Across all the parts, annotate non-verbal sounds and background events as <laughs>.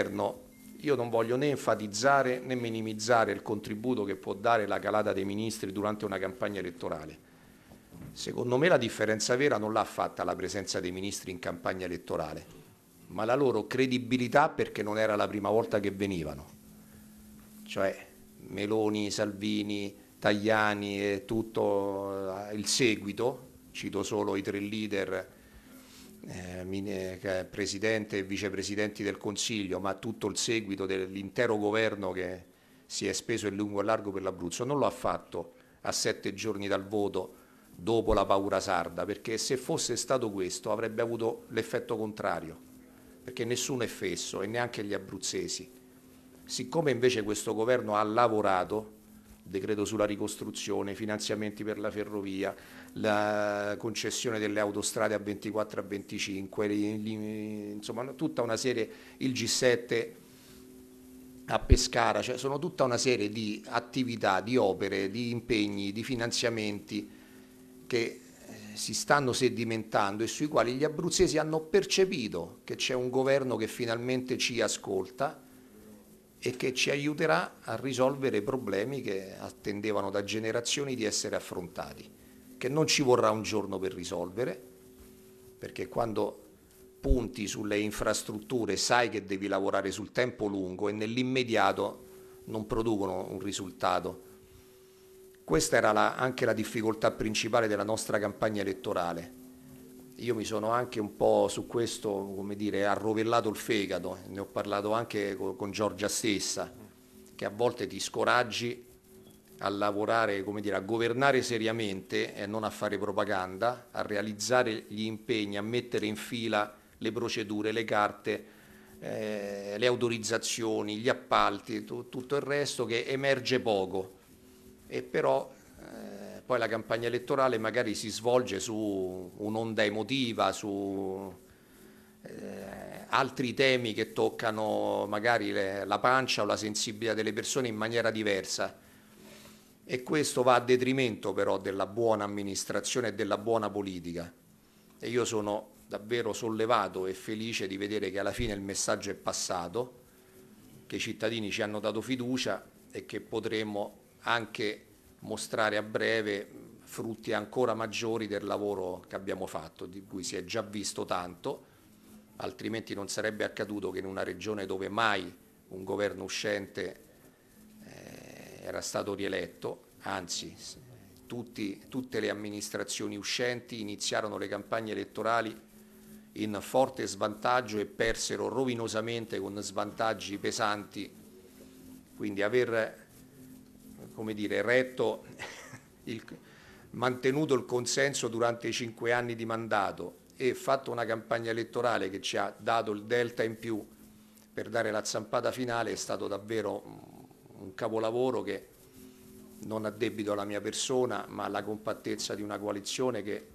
all'interno, io non voglio né enfatizzare né minimizzare il contributo che può dare la calata dei ministri durante una campagna elettorale. Secondo me la differenza vera non l'ha fatta la presenza dei ministri in campagna elettorale, ma la loro credibilità perché non era la prima volta che venivano. Cioè Meloni, Salvini, Tajani e tutto eh, il seguito, cito solo i tre leader eh, presidente e vicepresidenti del Consiglio, ma tutto il seguito dell'intero governo che si è speso in lungo e largo per l'Abruzzo, non lo ha fatto a sette giorni dal voto dopo la paura sarda, perché se fosse stato questo avrebbe avuto l'effetto contrario, perché nessuno è fesso e neanche gli abruzzesi. Siccome invece questo governo ha lavorato, decreto sulla ricostruzione, finanziamenti per la ferrovia, la concessione delle autostrade a 24 a 25, insomma tutta una serie, il G7 a Pescara, cioè sono tutta una serie di attività, di opere, di impegni, di finanziamenti che eh, si stanno sedimentando e sui quali gli abruzzesi hanno percepito che c'è un governo che finalmente ci ascolta e che ci aiuterà a risolvere problemi che attendevano da generazioni di essere affrontati, che non ci vorrà un giorno per risolvere, perché quando punti sulle infrastrutture sai che devi lavorare sul tempo lungo e nell'immediato non producono un risultato. Questa era la, anche la difficoltà principale della nostra campagna elettorale, io mi sono anche un po' su questo, come dire, arrovellato il fegato, eh. ne ho parlato anche con, con Giorgia stessa, che a volte ti scoraggi a lavorare, come dire, a governare seriamente e non a fare propaganda, a realizzare gli impegni, a mettere in fila le procedure, le carte, eh, le autorizzazioni, gli appalti, tu, tutto il resto che emerge poco. E però poi la campagna elettorale magari si svolge su un'onda emotiva, su eh, altri temi che toccano magari le, la pancia o la sensibilità delle persone in maniera diversa e questo va a detrimento però della buona amministrazione e della buona politica e io sono davvero sollevato e felice di vedere che alla fine il messaggio è passato, che i cittadini ci hanno dato fiducia e che potremo anche mostrare a breve frutti ancora maggiori del lavoro che abbiamo fatto, di cui si è già visto tanto, altrimenti non sarebbe accaduto che in una regione dove mai un governo uscente eh, era stato rieletto, anzi tutti, tutte le amministrazioni uscenti iniziarono le campagne elettorali in forte svantaggio e persero rovinosamente con svantaggi pesanti, quindi aver come dire, retto, <laughs> il, mantenuto il consenso durante i cinque anni di mandato e fatto una campagna elettorale che ci ha dato il delta in più per dare la zampata finale è stato davvero un capolavoro che non ha debito alla mia persona ma alla compattezza di una coalizione che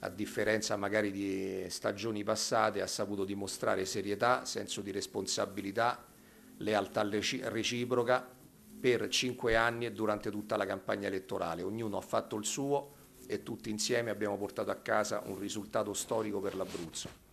a differenza magari di stagioni passate ha saputo dimostrare serietà, senso di responsabilità, lealtà reciproca per cinque anni e durante tutta la campagna elettorale. Ognuno ha fatto il suo e tutti insieme abbiamo portato a casa un risultato storico per l'Abruzzo.